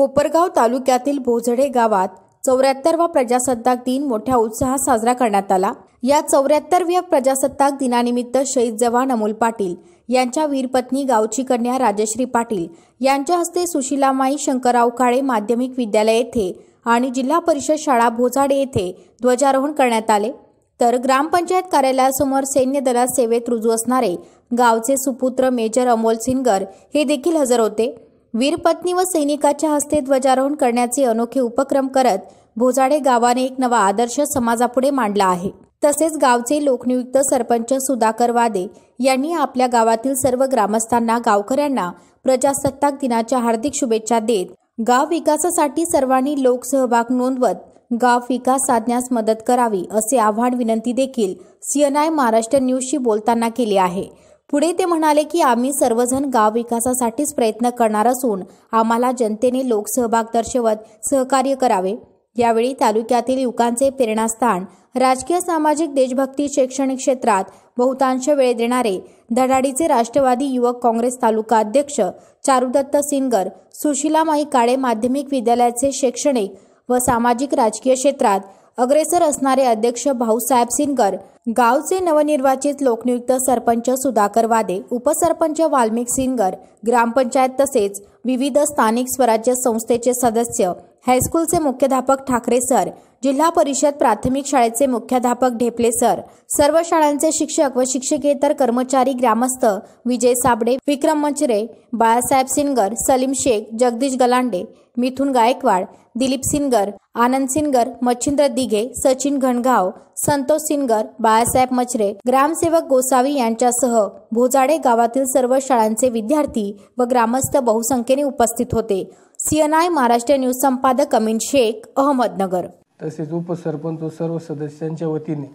कोपरगाव तालुक्यातील भोजडे गावात चौऱ्याहत्तरवा प्रजासत्ताक दिन मोठ्या उत्साहात साजरा करण्यात आला या चौऱ्याहत्तरव्या प्रजासत्ताक दिनानिमित्त शहीद जवान अमोल पाटील यांच्या वीरपत्नी गावची कन्या राजश्री पाटील यांच्या हस्ते सुशिलामाई शंकरराव काळे माध्यमिक विद्यालय येथे आणि जिल्हा परिषद शाळा भोजाडे येथे ध्वजारोहण करण्यात आले तर ग्रामपंचायत कार्यालयासमोर सैन्य दलात सेवेत रुजू असणारे गावचे सुपुत्र मेजर अमोल सिंगर हे देखील हजर होते वीरपत्नी व सैनिकाच्या हस्ते ध्वजारोहण करण्याचे अनोखे उपक्रम करत भोजाडे गावाने एक नवा आदर्श समाजापुढे मांडला आहे तसेच गावचे लोकनियुक्त सरपंच सुधाकर वादे यांनी आपल्या गावातील सर्व ग्रामस्थांना गावकऱ्यांना प्रजासत्ताक दिनाच्या हार्दिक शुभेच्छा देत गाव विकासासाठी सर्वांनी लोकसहभाग नोंदवत गाव विकास साधण्यास मदत करावी असे आव्हान विनंती देखील सीएनआय महाराष्ट्र न्यूजशी बोलताना केले आहे पुढे ते म्हणाले की आम्ही सर्वजण गाव विकासासाठीच प्रयत्न करणार असून आम्हाला जनतेने लोकसहभाग दर्शवत सहकार्य करावे यावेळी तालुक्यातील युवकांचे प्रेरणास्थान राजकीय सामाजिक देशभक्ती शैक्षणिक क्षेत्रात बहुतांश वेळ देणारे धडाडीचे राष्ट्रवादी युवक काँग्रेस तालुका अध्यक्ष चारुदत्त सिंगर सुशिलामाई काळे माध्यमिक विद्यालयाचे शैक्षणिक व सामाजिक राजकीय क्षेत्रात अग्रेसर असणारे अध्यक्ष भाऊसाहेब सिनकर गावचे नवनिर्वाचित लोकनियुक्त सरपंच सुधाकर वादे उपसरपंच वाल्मिक सिनगर ग्रामपंचायत तसेच विविध स्थानिक स्वराज्य संस्थेचे सदस्य हायस्कूलचे मुख्याध्यापक ठाकरे सर जिल्हा परिषद प्राथमिक शाळेचे मुख्याध्यापक ढेपले सर सर्व शाळांचे शिक्षक व शिक्षकेतर कर्मचारी ग्रामस्थ विजय साबडे विक्रम मचरे बाळासाहेब सिनगर सलीम शेख जगदीश गलांडे मिथुन गायकवाड दिलीप सिनगर आनंद सिनगर मच्छिंद्र दिघे सचिन घणगाव संतोष सिनगर बाळासाहेब मचरे ग्रामसेवक गोसावी यांच्यासह भोजाडे गावातील सर्व शाळांचे विद्यार्थी व ग्रामस्थ बहुसंख्येने उपस्थित होते सीएनआय महाराष्ट्र न्यूज संपादक अमीन शेख अहमदनगर तसेच उपसरपंच व सर्व सदस्यांच्या वतीने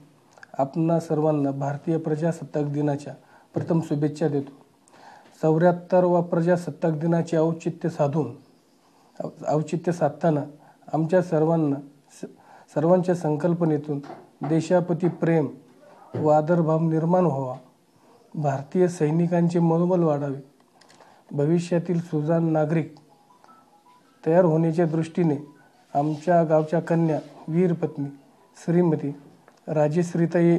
आपणा सर्वांना भारतीय प्रजासत्ताक दिनाच्या प्रथम शुभेच्छा देतो चौऱ्याहत्तर वा प्रजासत्ताक दिनाचे औचित्य साधून औचित्य साधताना आमच्या सर्वांना सर्वांच्या संकल्पनेतून देशाप्रती प्रेम व आदरभाव निर्माण व्हावा भारतीय सैनिकांचे मनोबल वाढावे भविष्यातील सुजाण नागरिक तयार होण्याच्या दृष्टीने आमच्या गावच्या कन्या वीरपत्नी श्रीमती राजेश्रीताई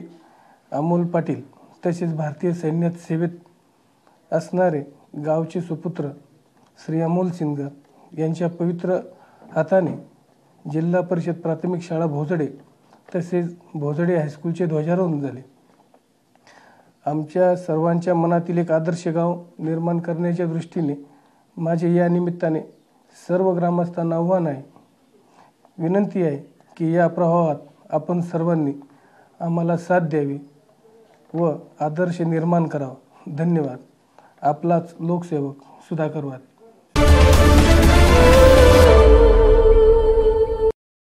अमोल पाटील तसेच भारतीय सैन्यात सेवेत असणारे गावचे सुपुत्र श्री अमोल सिंदगर यांच्या पवित्र हाताने जिल्हा परिषद प्राथमिक शाळा भोजडे तसेच भोजडे हायस्कूलचे ध्वजारोहण झाले आमच्या सर्वांच्या मनातील एक आदर्श गाव निर्माण करण्याच्या दृष्टीने माझे या निमित्ताने सर्व ग्रामस्थांना आव्हान आहे विनंती आहे की या प्रभावात आपण सर्वांनी आम्हाला साथ द्यावी व आदर्श निर्माण करावा धन्यवाद आपलाच लोकसेवक सुधाकर वाद